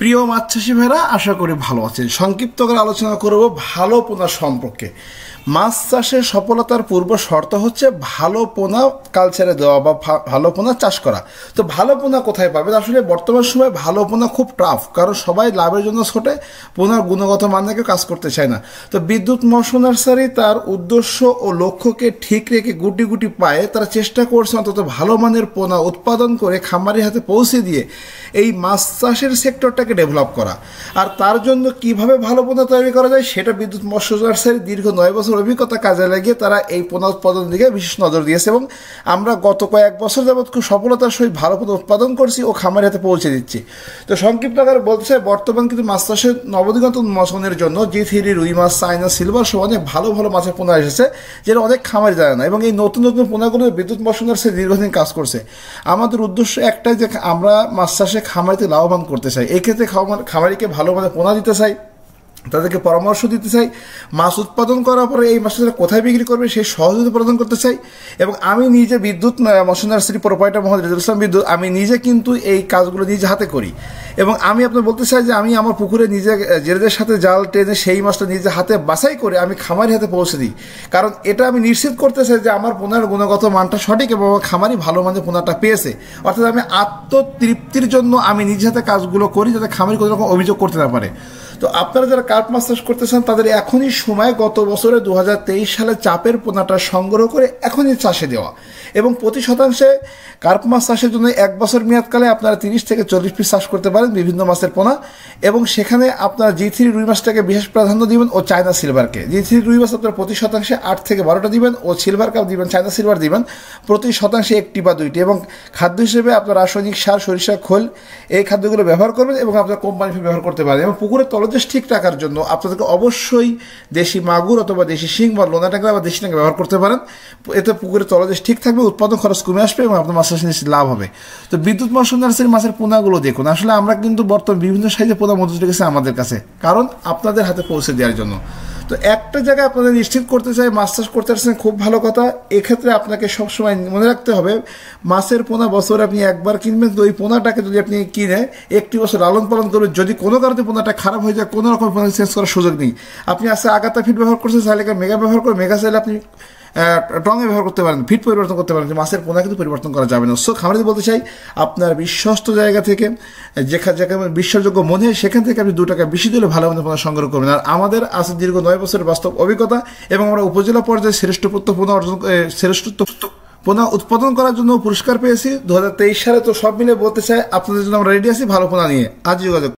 প্রিয় মাছ চাষি ভাইরা আশা করি ভালো আছেন সংক্ষিপ্ত করে আলোচনা করব ভালো পোনা সম্পর্কে মাছ চাষের সফলতার পূর্ব শর্ত হচ্ছে ভালো পোনা কালচারে দেওয়া বা ভালো পোনা চাষ করা তো ভালো পোনা কোথায় পাবেন আসলে বর্তমান সময়ে ভালো পোনা খুব টাফ কারণ সবাই লাভের জন্য ছোটে পোনার গুণগত মানকে কাজ করতে চায় না তো বিদ্যুৎ মৎস্য নার্সারি তার উদ্দেশ্য ও লক্ষ্যকে ঠিক রেখে গুটি গুটি পায়ে তারা চেষ্টা করছে অন্তত ভালো মানের পোনা উৎপাদন করে খামারি হাতে পৌঁছে দিয়ে এই মাছ চাষের সেক্টরটা ব্যবসাকে ডেভেলপ করা আর তার জন্য কিভাবে ভালো পণ্য তৈরি করা যায় সেটা বিদ্যুৎ মৎস্যচাষের দীর্ঘ নয় বছর অভিজ্ঞতা কাজে লাগিয়ে তারা এই পণ্য উৎপাদনের দিকে বিশেষ নজর দিয়েছে এবং আমরা গত কয়েক বছর যাবৎ খুব সফলতার সহিত ভালো পণ্য উৎপাদন করছি ও খামার হাতে পৌঁছে দিচ্ছি তো সংক্ষিপ্ত আকারে বলছে বর্তমান কিন্তু মাছ চাষের নবদিগত মশনের জন্য জি থ্রি রুই মাছ চাইনা সিলভার সহ অনেক ভালো ভালো মাছের পোনা এসেছে যেটা অনেক খামার জানে না এবং এই নতুন নতুন পোনাগুলো বিদ্যুৎ সে দীর্ঘদিন কাজ করছে আমাদের উদ্দেশ্য একটাই যে আমরা মাছ চাষে খামারিতে লাভবান করতে চাই এক্ষেত্রে খেতে খামার খামারিকে ভালো মানে পোনা দিতে চাই তাদেরকে পরামর্শ দিতে চাই মাছ উৎপাদন করার পরে এই মাছটা কোথায় বিক্রি করবে সেই সহযোগিতা প্রদান করতে চাই এবং আমি নিজে বিদ্যুৎ শ্রী প্রোপাইটার মোহাম্মদ রেজুল ইসলাম বিদ্যুৎ আমি নিজে কিন্তু এই কাজগুলো নিজে হাতে করি এবং আমি আপনার বলতে চাই যে আমি আমার পুকুরে নিজে জেলেদের সাথে জাল টেনে সেই মাছটা নিজে হাতে বাছাই করে আমি খামারি হাতে পৌঁছে দিই কারণ এটা আমি নিশ্চিত করতে চাই যে আমার পোনার গুণগত মানটা সঠিক এবং আমার খামারি ভালো মানের পোনাটা পেয়েছে অর্থাৎ আমি আত্মতৃপ্তির জন্য আমি নিজে হাতে কাজগুলো করি যাতে খামারি কোনো রকম অভিযোগ করতে না পারে তো আপনারা যারা কার্প মাছ চাষ করতেছেন তাদের এখনই সময় গত বছরে দু সালে চাপের পোনাটা সংগ্রহ করে এখনই চাষে দেওয়া এবং প্রতি শতাংশে কার্প মাছ চাষের জন্য এক বছর মেয়াদকালে আপনারা তিরিশ থেকে চল্লিশ পিস চাষ করতে পারেন বিভিন্ন মাছের পোনা এবং সেখানে আপনারা জি থ্রি রুই মাছটাকে বিশেষ প্রাধান্য দিবেন ও চায়না সিলভারকে জি থ্রি রুই মাছ আপনারা প্রতি শতাংশে আট থেকে বারোটা দিবেন ও সিলভার কাপ দিবেন চায়না সিলভার দিবেন প্রতি শতাংশে একটি বা দুইটি এবং খাদ্য হিসেবে আপনার রাসায়নিক সার সরিষা খোল এই খাদ্যগুলো ব্যবহার করবেন এবং আপনার কোম্পানি ব্যবহার করতে পারেন এবং পুকুরের তল তলদেশ ঠিক রাখার জন্য আপনাদেরকে অবশ্যই দেশি মাগুর অথবা দেশি শিং বা লোনা টাকা বা দেশি টাকা ব্যবহার করতে পারেন এতে পুকুরের তলদেশ ঠিক থাকবে উৎপাদন খরচ কমে আসবে এবং আপনার মাছের নিশ্চিত লাভ হবে তো বিদ্যুৎ মৌসুম নার্সারির মাছের পোনাগুলো দেখুন আসলে আমরা কিন্তু বর্তমান বিভিন্ন সাইজে পোনা মধ্যে গেছে আমাদের কাছে কারণ আপনাদের হাতে পৌঁছে দেওয়ার জন্য তো একটা জায়গায় আপনাদের নিশ্চিত করতে চাই মাস্টার্স করতে আসছেন খুব ভালো কথা এক্ষেত্রে আপনাকে সবসময় মনে রাখতে হবে মাছের পোনা বছর আপনি একবার কিনবেন তো ওই পোনাটাকে যদি আপনি কিনে একটি বছর লালন পালন করবেন যদি কোনো কারণে পোনাটা খারাপ হয়ে যায় কোনো রকম পোনা চেঞ্জ করার সুযোগ নেই আপনি আসলে আগাতা ফিট ব্যবহার করছেন চাইলে মেগা ব্যবহার করে মেগা চাইলে আপনি টঙে ব্যবহার করতে পারেন ফিট পরিবর্তন করতে পারেন মাছের পোনা কিন্তু পরিবর্তন করা যাবে না সো খামারি বলতে চাই আপনার বিশ্বস্ত জায়গা থেকে যেখানে যেখানে বিশ্বাসযোগ্য মনে হয় সেখান থেকে আপনি দু টাকা বেশি দিলে ভালো মনে পোনা সংগ্রহ করবেন আর আমাদের আছে দীর্ঘ নয় বছরের বাস্তব অভিজ্ঞতা এবং আমরা উপজেলা পর্যায়ে শ্রেষ্ঠত্ব পোনা অর্জন শ্রেষ্ঠত্ব পোনা উৎপাদন করার জন্য পুরস্কার পেয়েছি দু সালে তো সব মিলে বলতে চাই আপনাদের জন্য আমরা রেডি আছি ভালো পোনা নিয়ে আজ যোগাযোগ